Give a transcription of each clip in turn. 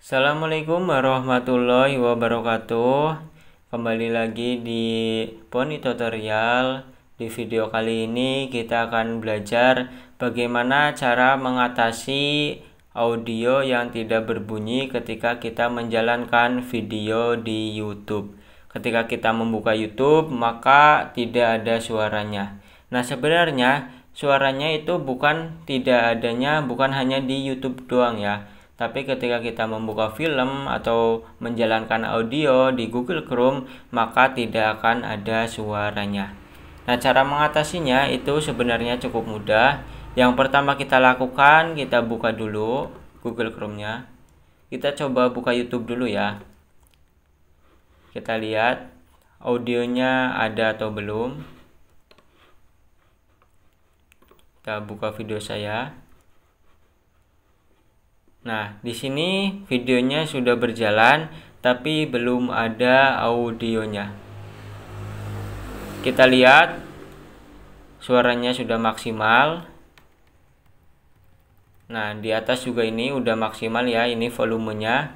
Assalamualaikum warahmatullahi wabarakatuh Kembali lagi di Pony Tutorial Di video kali ini kita akan belajar bagaimana cara mengatasi audio yang tidak berbunyi ketika kita menjalankan video di YouTube Ketika kita membuka YouTube maka tidak ada suaranya Nah sebenarnya suaranya itu bukan tidak adanya bukan hanya di YouTube doang ya tapi ketika kita membuka film atau menjalankan audio di Google Chrome, maka tidak akan ada suaranya. Nah, cara mengatasinya itu sebenarnya cukup mudah. Yang pertama kita lakukan, kita buka dulu Google Chrome-nya. Kita coba buka YouTube dulu ya. Kita lihat audionya ada atau belum. Kita buka video saya. Nah, di sini videonya sudah berjalan tapi belum ada audionya. Kita lihat suaranya sudah maksimal. Nah, di atas juga ini udah maksimal ya, ini volumenya.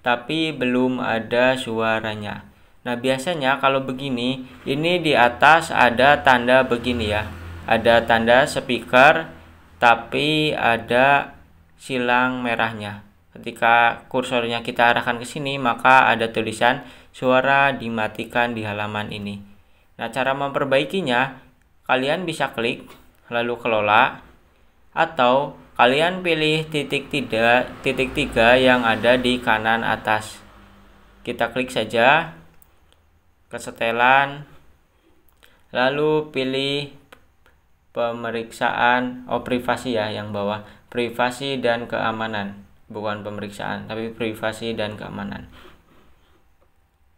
Tapi belum ada suaranya. Nah, biasanya kalau begini, ini di atas ada tanda begini ya. Ada tanda speaker tapi ada silang merahnya. Ketika kursornya kita arahkan ke sini, maka ada tulisan suara dimatikan di halaman ini. Nah, cara memperbaikinya, kalian bisa klik lalu kelola atau kalian pilih titik tiga, titik tiga yang ada di kanan atas. Kita klik saja kesetelan lalu pilih pemeriksaan oh privasi ya yang bawah privasi dan keamanan bukan pemeriksaan tapi privasi dan keamanan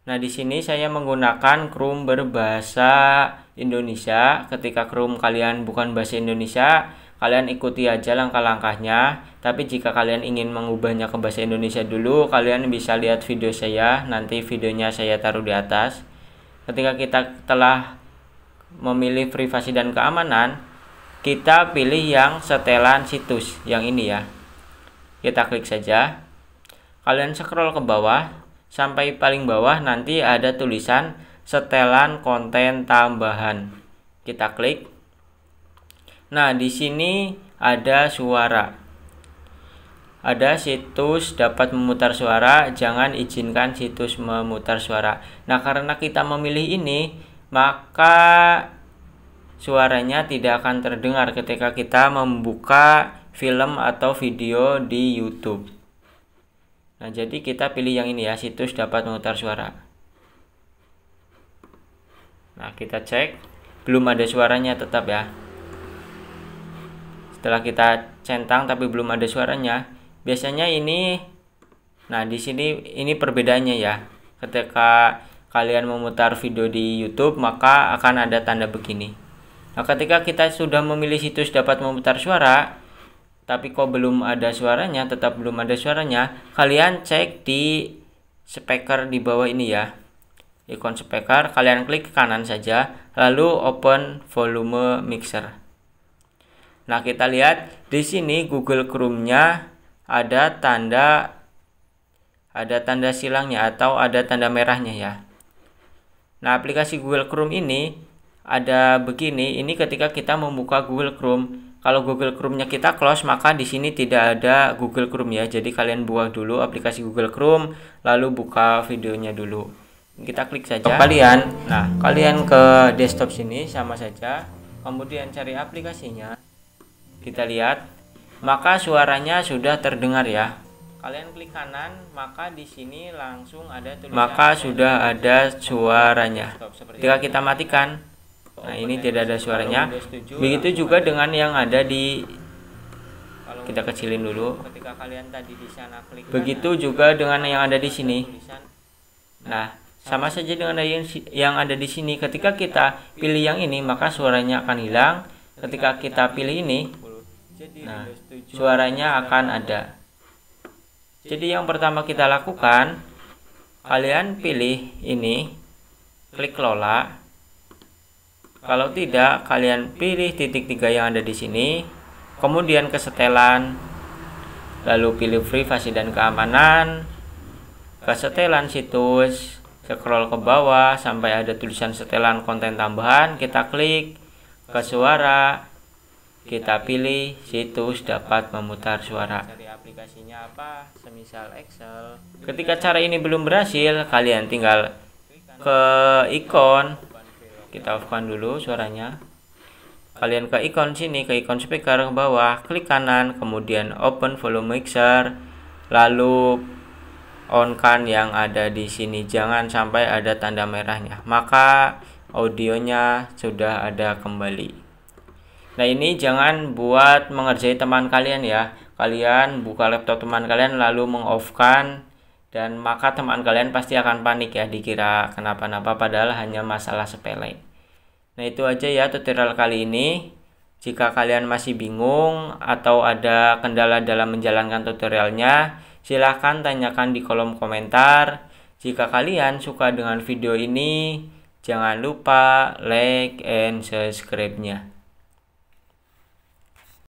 nah di sini saya menggunakan Chrome berbahasa Indonesia ketika Chrome kalian bukan bahasa Indonesia kalian ikuti aja langkah-langkahnya tapi jika kalian ingin mengubahnya ke bahasa Indonesia dulu kalian bisa lihat video saya nanti videonya saya taruh di atas ketika kita telah memilih privasi dan keamanan kita pilih yang setelan situs yang ini ya kita klik saja kalian scroll ke bawah sampai paling bawah nanti ada tulisan setelan konten tambahan kita klik nah di sini ada suara ada situs dapat memutar suara, jangan izinkan situs memutar suara. Nah, karena kita memilih ini, maka suaranya tidak akan terdengar ketika kita membuka film atau video di YouTube. Nah, jadi kita pilih yang ini ya, situs dapat memutar suara. Nah, kita cek, belum ada suaranya tetap ya. Setelah kita centang tapi belum ada suaranya, biasanya ini nah di sini ini perbedaannya ya. Ketika kalian memutar video di YouTube, maka akan ada tanda begini. Nah, ketika kita sudah memilih situs dapat memutar suara, tapi kok belum ada suaranya, tetap belum ada suaranya, kalian cek di speaker di bawah ini ya. Ikon speaker, kalian klik ke kanan saja, lalu open volume mixer. Nah, kita lihat di sini Google Chrome-nya ada tanda ada tanda silangnya atau ada tanda merahnya ya. Nah, aplikasi Google Chrome ini ada begini ini ketika kita membuka Google Chrome kalau Google Chrome-nya kita close maka di sini tidak ada Google Chrome ya jadi kalian buang dulu aplikasi Google Chrome lalu buka videonya dulu kita klik saja kalian nah kalian ke desktop sini sama saja kemudian cari aplikasinya kita lihat maka suaranya sudah terdengar ya kalian klik kanan maka di sini langsung ada tulisan maka sudah ada suaranya ketika kita matikan Oh, nah, ini tidak ada suaranya. Begitu juga dengan yang ada di kita kecilin dulu. Begitu juga dengan yang ada di sini. Nah, sama saja dengan yang ada di sini. Ketika kita pilih yang ini, maka suaranya akan hilang. Ketika kita pilih ini, nah, suaranya akan ada. Jadi yang pertama kita lakukan, kalian pilih ini, klik lola, kalau tidak, kalian pilih titik tiga yang ada di sini, kemudian ke setelan, lalu pilih privasi dan keamanan, ke setelan situs, scroll ke bawah sampai ada tulisan setelan konten tambahan, kita klik ke suara, kita pilih situs dapat memutar suara. aplikasinya apa, semisal Excel. Ketika cara ini belum berhasil, kalian tinggal ke ikon kita off kan dulu suaranya kalian ke ikon sini ke ikon speaker ke bawah klik kanan kemudian open volume mixer lalu on kan yang ada di sini jangan sampai ada tanda merahnya maka audionya sudah ada kembali nah ini jangan buat mengerjai teman kalian ya kalian buka laptop teman kalian lalu mengoffkan dan maka teman kalian pasti akan panik ya dikira kenapa-napa padahal hanya masalah sepele. Nah itu aja ya tutorial kali ini. Jika kalian masih bingung atau ada kendala dalam menjalankan tutorialnya, silahkan tanyakan di kolom komentar. Jika kalian suka dengan video ini, jangan lupa like and subscribe-nya.